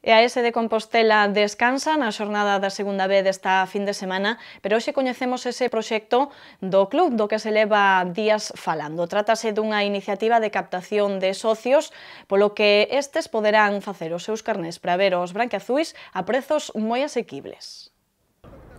E a S de Compostela descansa na xornada da segunda B desta fin de semana, pero hoxe coñecemos ese proxecto do club do que se leva días falando. Trátase dunha iniciativa de captación de socios, polo que estes poderán facer os seus carnés para ver os branqueazuis a prezos moi asequibles.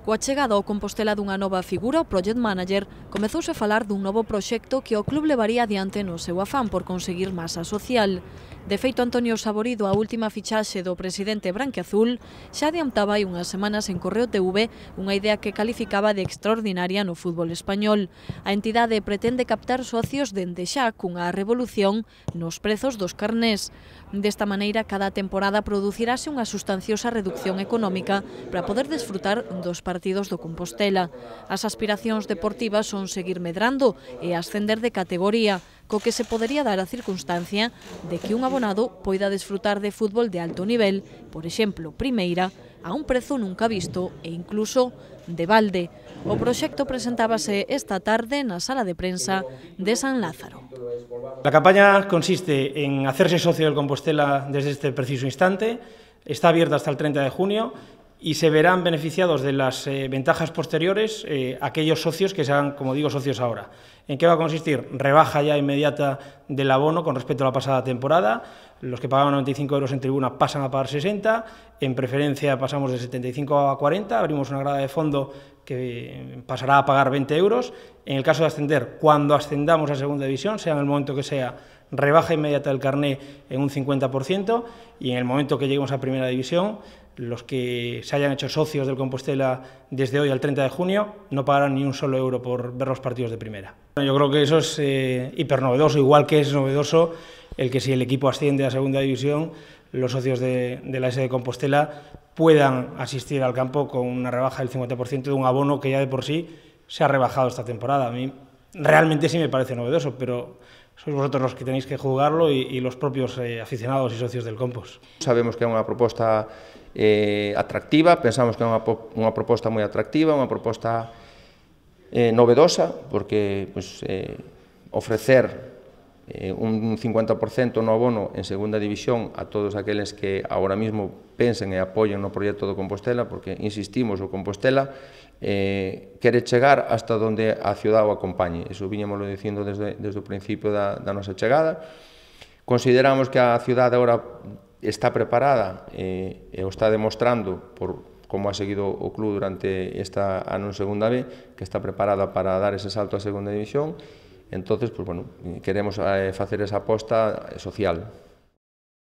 Coa chegada ao Compostela dunha nova figura, o Project Manager, comezouse a falar dun novo proxecto que o club levaría adiante no seu afán por conseguir masa social. De feito, Antonio Saborido, a última fichaxe do presidente Branqueazul, xa adiantaba hai unhas semanas en Correo TV unha idea que calificaba de extraordinaria no fútbol español. A entidade pretende captar socios dende xa cunha revolución nos prezos dos carnés. Desta maneira, cada temporada producirase unha sustanciosa reducción económica para poder desfrutar dos partidos do Compostela. As aspiracións deportivas son seguir medrando e ascender de categoría, co que se podería dar a circunstancia de que un abonado poida desfrutar de fútbol de alto nivel, por exemplo, primeira, a un prezo nunca visto e incluso de balde. O proxecto presentábase esta tarde na sala de prensa de San Lázaro. A campaña consiste en hacerse socio del Compostela desde este preciso instante, está abierta hasta el 30 de junio y se verán beneficiados de las eh, ventajas posteriores eh, aquellos socios que sean, como digo, socios ahora. ¿En qué va a consistir? Rebaja ya inmediata del abono con respecto a la pasada temporada. Los que pagaban 95 euros en tribuna pasan a pagar 60. En preferencia pasamos de 75 a 40. Abrimos una grada de fondo que eh, pasará a pagar 20 euros. En el caso de ascender, cuando ascendamos a segunda división, sea en el momento que sea, rebaja inmediata del carné en un 50% y en el momento que lleguemos a primera división, los que se hayan hecho socios del Compostela desde hoy al 30 de junio no pagarán ni un solo euro por ver los partidos de primera. Yo creo que eso es hiper eh, hipernovedoso, igual que es novedoso el que si el equipo asciende a segunda división, los socios de, de la S de Compostela puedan asistir al campo con una rebaja del 50% de un abono que ya de por sí se ha rebajado esta temporada. A mí realmente sí me parece novedoso, pero sois vosotros los que tenéis que jugarlo y, los propios eh, aficionados y socios del Compos. Sabemos que es una propuesta eh, atractiva, pensamos que es una, propuesta muy atractiva, una propuesta eh, novedosa, porque pues, ofrecer eh, un 50% no abono en segunda división a todos aqueles que ahora mismo pensen e apoyen no proxecto do Compostela, porque insistimos, o Compostela eh, quere chegar hasta onde a ciudad o acompañe. Eso viñemoslo dicindo desde, desde o principio da, da nosa chegada. Consideramos que a ciudad agora está preparada eh, e o está demostrando por como ha seguido o club durante esta ano en segunda B, que está preparada para dar ese salto a segunda división Entonces, pues bueno, queremos eh, hacer esa apuesta social.